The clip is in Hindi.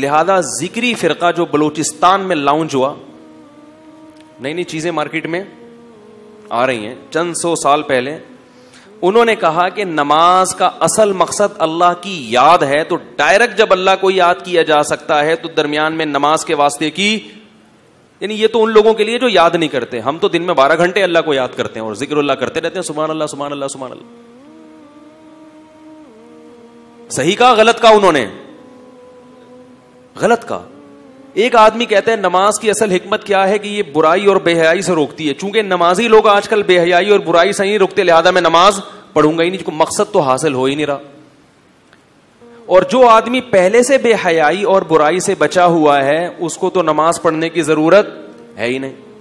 लिहाजा जिक्री फिरका जो बलूचिस्तान में लॉन्च हुआ नई नई चीजें मार्केट में आ रही हैं चंद सौ साल पहले उन्होंने कहा कि नमाज का असल मकसद अल्लाह की याद है तो डायरेक्ट जब अल्लाह को याद किया जा सकता है तो दरमियान में नमाज के वास्ते की यानी ये तो उन लोगों के लिए जो याद नहीं करते हम तो दिन में बारह घंटे अल्लाह को याद करते हैं और जिक्र करते रहते हैं सुबह अल्लाह सुबह अल्लाह सुबह अल्लाह सही कहा गलत कहा उन्होंने गलत कहा एक आदमी कहता है नमाज की असल हिकमत क्या है कि ये बुराई और बेहयाई से रोकती है चूंकि नमाजी लोग आजकल बेहयाई और बुराई से ही रोकते लिहाजा मैं नमाज पढ़ूंगा ही नहीं जिसको मकसद तो हासिल हो ही नहीं रहा और जो आदमी पहले से बेहयाई और बुराई से बचा हुआ है उसको तो नमाज पढ़ने की जरूरत है ही नहीं